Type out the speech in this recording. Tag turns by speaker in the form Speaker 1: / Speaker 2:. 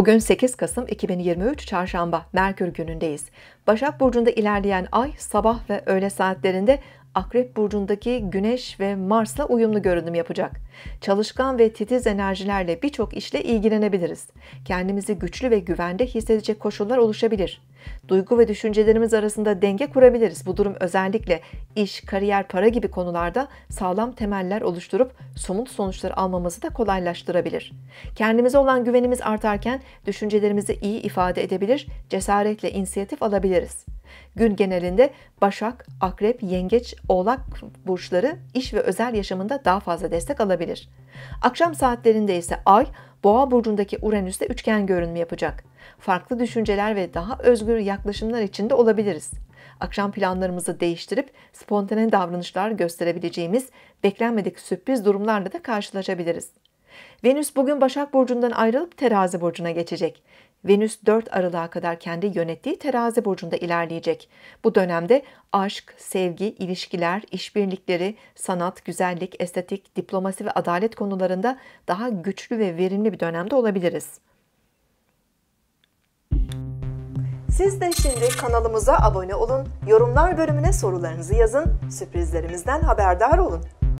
Speaker 1: Bugün 8 Kasım 2023 Çarşamba Merkür günündeyiz. Başak Burcu'nda ilerleyen ay sabah ve öğle saatlerinde Akrep burcundaki Güneş ve Mars'la uyumlu görünüm yapacak. Çalışkan ve titiz enerjilerle birçok işle ilgilenebiliriz. Kendimizi güçlü ve güvende hissedecek koşullar oluşabilir. Duygu ve düşüncelerimiz arasında denge kurabiliriz. Bu durum özellikle iş, kariyer, para gibi konularda sağlam temeller oluşturup somut sonuçlar almamızı da kolaylaştırabilir. Kendimize olan güvenimiz artarken düşüncelerimizi iyi ifade edebilir, cesaretle inisiyatif alabiliriz. Gün genelinde Başak, Akrep, Yengeç, Oğlak burçları iş ve özel yaşamında daha fazla destek alabilir. Akşam saatlerinde ise Ay, Boğa burcundaki Uranüs'te üçgen görünümü yapacak. Farklı düşünceler ve daha özgür yaklaşımlar içinde olabiliriz. Akşam planlarımızı değiştirip spontane davranışlar gösterebileceğimiz, beklenmedik sürpriz durumlarla da karşılaşabiliriz. Venüs bugün Başak Burcu'ndan ayrılıp terazi burcuna geçecek. Venüs 4 Aralık'a kadar kendi yönettiği terazi burcunda ilerleyecek. Bu dönemde aşk, sevgi, ilişkiler, işbirlikleri, sanat, güzellik, estetik, diplomasi ve adalet konularında daha güçlü ve verimli bir dönemde olabiliriz. Siz de şimdi kanalımıza abone olun, yorumlar bölümüne sorularınızı yazın, sürprizlerimizden haberdar olun.